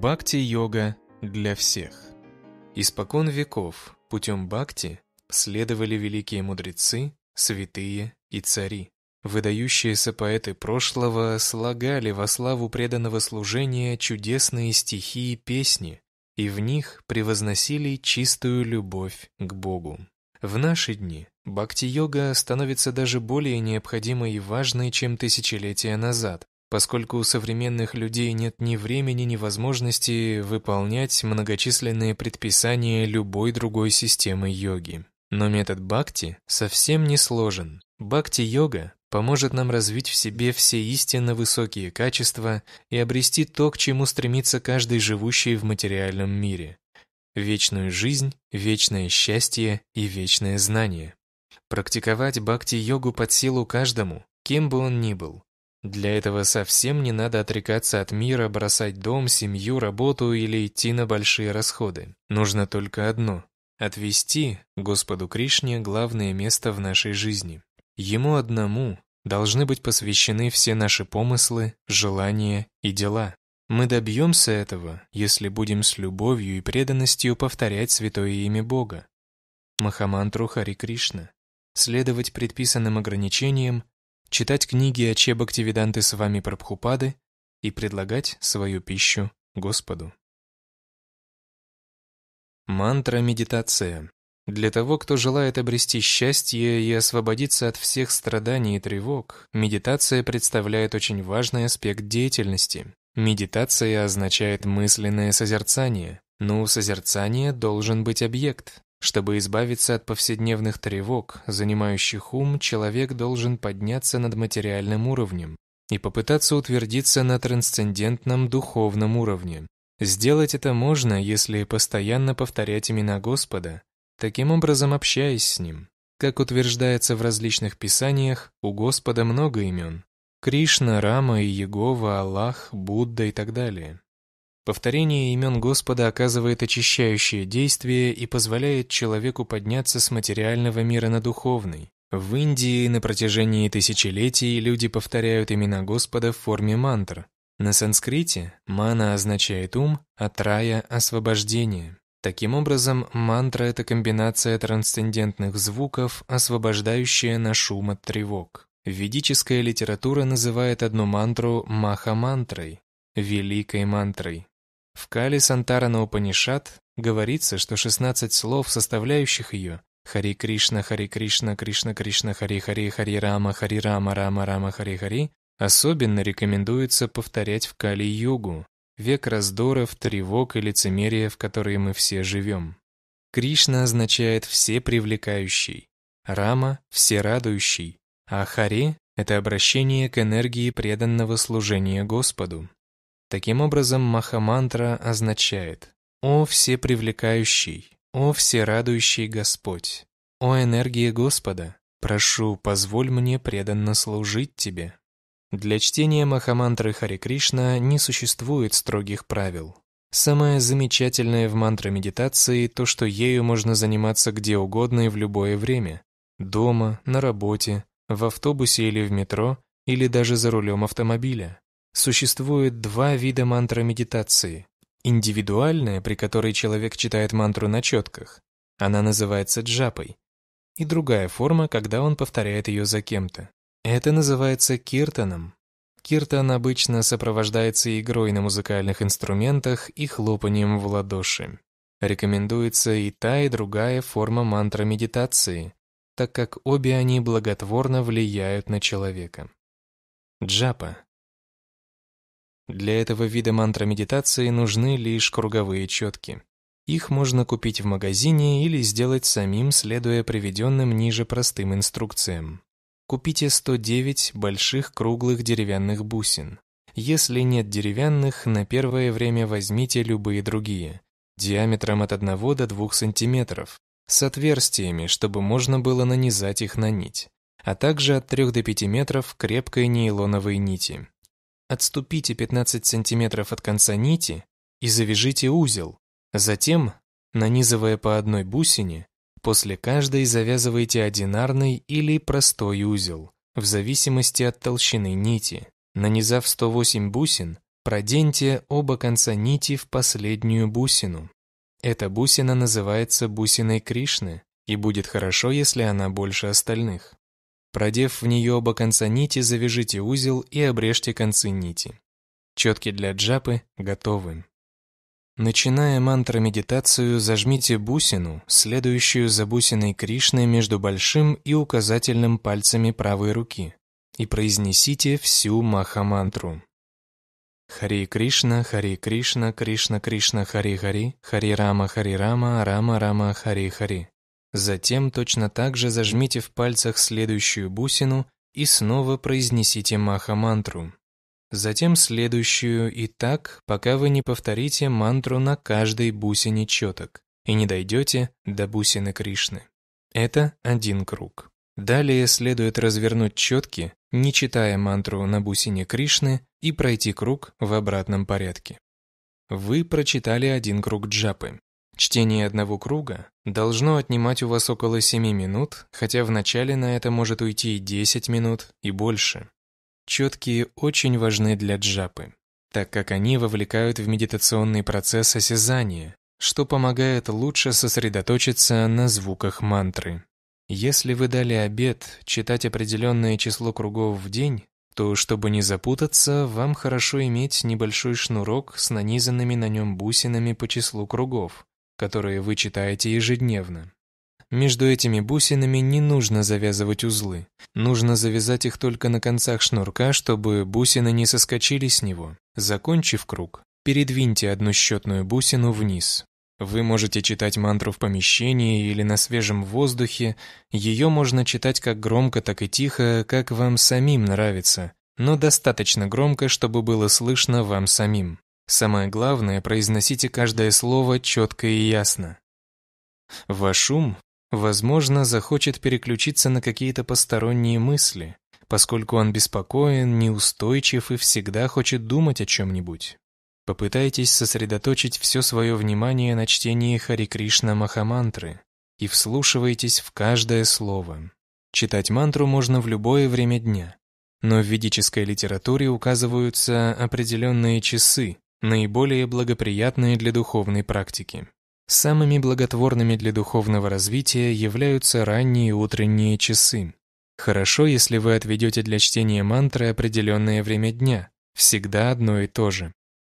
Бхакти-йога для всех. Испокон веков путем бхакти следовали великие мудрецы, святые и цари. Выдающиеся поэты прошлого слагали во славу преданного служения чудесные стихи и песни, и в них превозносили чистую любовь к Богу. В наши дни бхакти-йога становится даже более необходимой и важной, чем тысячелетия назад, поскольку у современных людей нет ни времени, ни возможности выполнять многочисленные предписания любой другой системы йоги. Но метод бхакти совсем не сложен. Бхакти-йога поможет нам развить в себе все истинно высокие качества и обрести то, к чему стремится каждый живущий в материальном мире – вечную жизнь, вечное счастье и вечное знание. Практиковать бхакти-йогу под силу каждому, кем бы он ни был, для этого совсем не надо отрекаться от мира, бросать дом, семью, работу или идти на большие расходы. Нужно только одно – отвести Господу Кришне главное место в нашей жизни. Ему одному должны быть посвящены все наши помыслы, желания и дела. Мы добьемся этого, если будем с любовью и преданностью повторять святое имя Бога. Махамантру Хари Кришна. Следовать предписанным ограничениям читать книги о Че Бхактивиданте с вами Прабхупады и предлагать свою пищу Господу. Мантра-медитация. Для того, кто желает обрести счастье и освободиться от всех страданий и тревог, медитация представляет очень важный аспект деятельности. Медитация означает мысленное созерцание, но у созерцания должен быть объект, чтобы избавиться от повседневных тревог, занимающих ум, человек должен подняться над материальным уровнем и попытаться утвердиться на трансцендентном духовном уровне. Сделать это можно, если постоянно повторять имена Господа, таким образом общаясь с Ним. Как утверждается в различных писаниях, у Господа много имен. Кришна, Рама и Егова, Аллах, Будда и так далее. Повторение имен Господа оказывает очищающее действие и позволяет человеку подняться с материального мира на духовный. В Индии на протяжении тысячелетий люди повторяют имена Господа в форме мантр. На санскрите «мана» означает «ум», а «трая» — «освобождение». Таким образом, мантра — это комбинация трансцендентных звуков, освобождающая наш ум от тревог. Ведическая литература называет одну мантру «маха-мантрой» — «великой мантрой». В Кали Сантарана Упанишат говорится, что 16 слов, составляющих ее, Хари Кришна, Хари Кришна, Кришна Кришна, Хари Хари, Хари Рама, Хари Рама, Рама Рама, Хари Хари, особенно рекомендуется повторять в Кали-югу, век раздоров, тревог и лицемерия, в которые мы все живем. Кришна означает «все привлекающий», Рама – «все радующий», а Хари – это обращение к энергии преданного служения Господу. Таким образом, Махамантра означает «О всепривлекающий, о всерадующий Господь, о энергия Господа, прошу, позволь мне преданно служить Тебе». Для чтения Махамантры Хари Кришна не существует строгих правил. Самое замечательное в мантра медитации то, что ею можно заниматься где угодно и в любое время. Дома, на работе, в автобусе или в метро, или даже за рулем автомобиля. Существует два вида мантра медитации. Индивидуальная, при которой человек читает мантру на четках. Она называется джапой. И другая форма, когда он повторяет ее за кем-то. Это называется киртаном. Киртан обычно сопровождается игрой на музыкальных инструментах и хлопанием в ладоши. Рекомендуется и та, и другая форма мантра медитации, так как обе они благотворно влияют на человека. Джапа для этого вида мантра-медитации нужны лишь круговые четки. Их можно купить в магазине или сделать самим, следуя приведенным ниже простым инструкциям. Купите 109 больших круглых деревянных бусин. Если нет деревянных, на первое время возьмите любые другие, диаметром от 1 до 2 см, с отверстиями, чтобы можно было нанизать их на нить, а также от 3 до 5 метров крепкой нейлоновой нити. Отступите 15 сантиметров от конца нити и завяжите узел. Затем, нанизывая по одной бусине, после каждой завязывайте одинарный или простой узел, в зависимости от толщины нити. Нанизав 108 бусин, проденьте оба конца нити в последнюю бусину. Эта бусина называется бусиной Кришны и будет хорошо, если она больше остальных. Продев в нее оба конца нити, завяжите узел и обрежьте концы нити. Четки для джапы готовы. Начиная мантра-медитацию, зажмите бусину, следующую за бусиной Кришны между большим и указательным пальцами правой руки, и произнесите всю Махамантру. Хари Кришна, Хари Кришна, Кришна Кришна, Хари Хари, Хари Рама, Хари Рама, Рама Рама, Хари Хари. Затем точно так же зажмите в пальцах следующую бусину и снова произнесите маха-мантру. Затем следующую и так, пока вы не повторите мантру на каждой бусине четок и не дойдете до бусины Кришны. Это один круг. Далее следует развернуть четки, не читая мантру на бусине Кришны, и пройти круг в обратном порядке. Вы прочитали один круг джапы. Чтение одного круга должно отнимать у вас около 7 минут, хотя вначале на это может уйти и 10 минут, и больше. Четкие очень важны для джапы, так как они вовлекают в медитационный процесс осязания, что помогает лучше сосредоточиться на звуках мантры. Если вы дали обед читать определенное число кругов в день, то, чтобы не запутаться, вам хорошо иметь небольшой шнурок с нанизанными на нем бусинами по числу кругов, которые вы читаете ежедневно. Между этими бусинами не нужно завязывать узлы. Нужно завязать их только на концах шнурка, чтобы бусины не соскочили с него. Закончив круг, передвиньте одну счетную бусину вниз. Вы можете читать мантру в помещении или на свежем воздухе. Ее можно читать как громко, так и тихо, как вам самим нравится, но достаточно громко, чтобы было слышно вам самим. Самое главное, произносите каждое слово четко и ясно. Ваш ум, возможно, захочет переключиться на какие-то посторонние мысли, поскольку он беспокоен, неустойчив и всегда хочет думать о чем-нибудь. Попытайтесь сосредоточить все свое внимание на чтении Хари Кришна Махамантры и вслушивайтесь в каждое слово. Читать мантру можно в любое время дня, но в ведической литературе указываются определенные часы, наиболее благоприятные для духовной практики. Самыми благотворными для духовного развития являются ранние утренние часы. Хорошо, если вы отведете для чтения мантры определенное время дня, всегда одно и то же.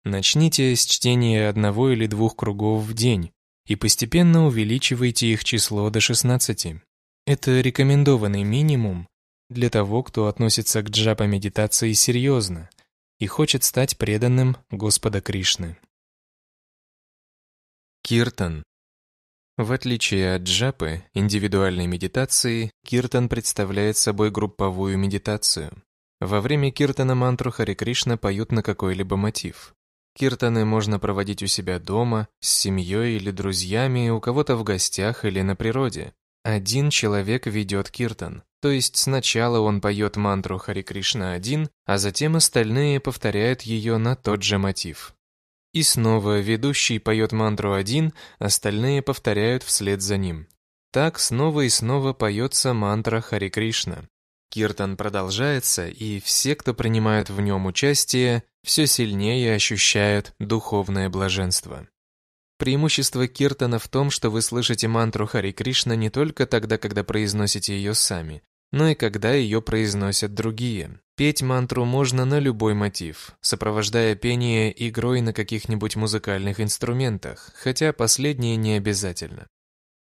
Начните с чтения одного или двух кругов в день и постепенно увеличивайте их число до 16. Это рекомендованный минимум для того, кто относится к джапа-медитации серьезно – и хочет стать преданным Господа Кришны. Киртан. В отличие от джапы, индивидуальной медитации, киртан представляет собой групповую медитацию. Во время киртана мантру Хари Кришна поют на какой-либо мотив. Киртаны можно проводить у себя дома, с семьей или друзьями, у кого-то в гостях или на природе. Один человек ведет киртан. То есть сначала он поет мантру Хари Кришна один, а затем остальные повторяют ее на тот же мотив. И снова ведущий поет мантру один, остальные повторяют вслед за ним. Так снова и снова поется мантра Хари Кришна. Киртан продолжается, и все, кто принимают в нем участие, все сильнее ощущают духовное блаженство. Преимущество Киртана в том, что вы слышите мантру Хари Кришна не только тогда, когда произносите ее сами, но и когда ее произносят другие. Петь мантру можно на любой мотив, сопровождая пение игрой на каких-нибудь музыкальных инструментах, хотя последнее не обязательно.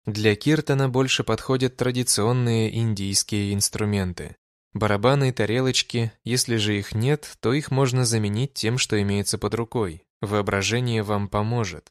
Для киртана больше подходят традиционные индийские инструменты. Барабаны и тарелочки, если же их нет, то их можно заменить тем, что имеется под рукой. Воображение вам поможет.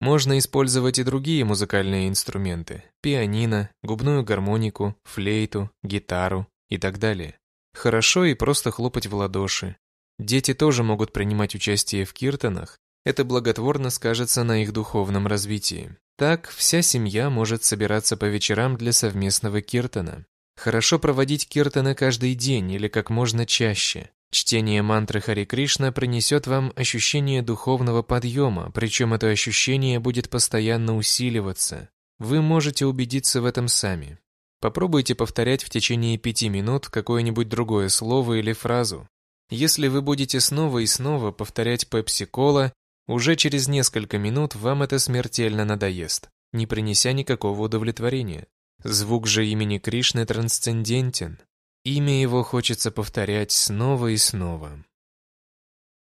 Можно использовать и другие музыкальные инструменты – пианино, губную гармонику, флейту, гитару и так далее. Хорошо и просто хлопать в ладоши. Дети тоже могут принимать участие в киртанах, это благотворно скажется на их духовном развитии. Так вся семья может собираться по вечерам для совместного киртана. Хорошо проводить киртаны каждый день или как можно чаще. Чтение мантры Хари Кришна принесет вам ощущение духовного подъема, причем это ощущение будет постоянно усиливаться. Вы можете убедиться в этом сами. Попробуйте повторять в течение пяти минут какое-нибудь другое слово или фразу. Если вы будете снова и снова повторять пепси-кола, уже через несколько минут вам это смертельно надоест, не принеся никакого удовлетворения. Звук же имени Кришны трансцендентен. Имя его хочется повторять снова и снова.